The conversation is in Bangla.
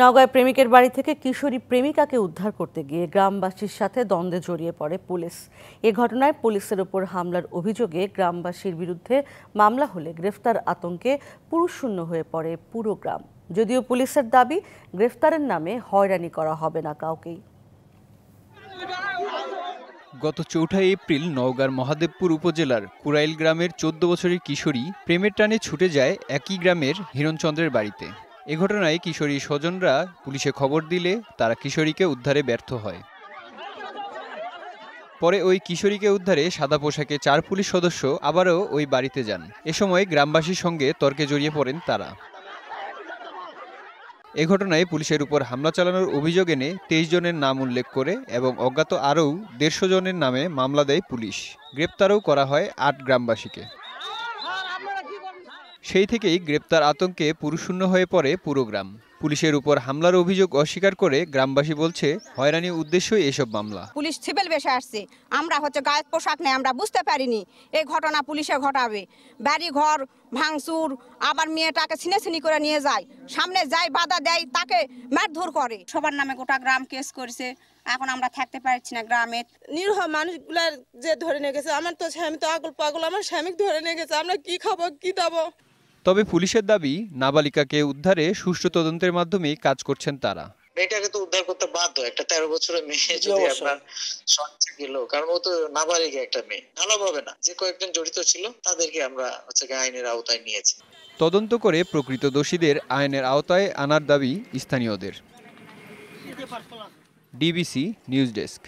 নওগাঁয় প্রেমিকের বাড়ি থেকে কিশোরী প্রেমিকাকে উদ্ধার করতে গিয়ে গ্রামবাসীর সাথে দ্বন্দ্বে জড়িয়ে পড়ে পুলিশ এ ঘটনায় পুলিশের ওপর হামলার অভিযোগে গ্রামবাসীর বিরুদ্ধে মামলা হলে গ্রেফতার আতঙ্কে পুরুষশূন্য হয়ে পড়ে পুরো গ্রাম যদিও পুলিশের দাবি গ্রেফতারের নামে হয়রানি করা হবে না কাউকেই গত চৌঠা এপ্রিল নওগাঁর মহাদেবপুর উপজেলার কুরাইল গ্রামের চোদ্দ বছরের কিশোরী প্রেমের টানে ছুটে যায় একই গ্রামের হিরণচন্দ্রের বাড়িতে এ ঘটনায় কিশোরী স্বজনরা পুলিশে খবর দিলে তারা কিশোরীকে উদ্ধারে ব্যর্থ হয় পরে ওই কিশোরীকে উদ্ধারে সাদা পোশাকে চার পুলিশ সদস্য আবারও ওই বাড়িতে যান এ সময় গ্রামবাসীর সঙ্গে তর্কে জড়িয়ে পড়েন তারা এ ঘটনায় পুলিশের উপর হামলা চালানোর অভিযোগ এনে তেইশ জনের নাম উল্লেখ করে এবং অজ্ঞাত আরও দেড়শো জনের নামে মামলা দেয় পুলিশ গ্রেপ্তারও করা হয় আট গ্রামবাসীকে সেই থেকেই গ্রেপ্তার আতঙ্কে পুরুষশূন্য হয়ে পড়ে পুরো গ্রাম পুলিশের উপর হামলার অভিযোগ অস্বীকার করে গ্রামবাসী বলছে হয়রানির উদ্দেশ্যই এসব মামলা পুলিশ সিভিল বেশে আসছে আমরা হচ্ছে গায়ের পোশাক নেই আমরা বুঝতে পারিনি এই ঘটনা পুলিশে ঘটাবে বাড়ি ঘর ভাঙচুর আবার মেয়েটাকে ছিনে ছিনি করে নিয়ে যায় সামনে যায় বাধা দেয় তাকে মারধর করে সবার নামে গোটা গ্রাম কেস করেছে এখন আমরা থাকতে পারছি না গ্রামে নিরহ মানুষগুলার যে ধরে নিয়ে গেছে আমার তো স্বামী তো আগল পাগল আমার স্বামী ধরে নিয়ে গেছে আমরা কি খাবো কি দাবো তবে পুলিশের দাবি নাবালিকাকে উদ্ধারে সুষ্ঠু তদন্তের মাধ্যমে কাজ করছেন তারা মেয়েটাকে তো উদ্ধার করতে বাধ্য একটা তেরো বছরের মেয়ে যদি আপনার কারণ ও তো নাবালিকা একটা মেয়ে না যে কয়েকজন জড়িত ছিল তাদেরকে আমরা হচ্ছে আইনের আওতায় নিয়েছি তদন্ত করে প্রকৃত দোষীদের আইনের আওতায় আনার দাবি স্থানীয়দের ডিবিসি নিউজ ডেস্ক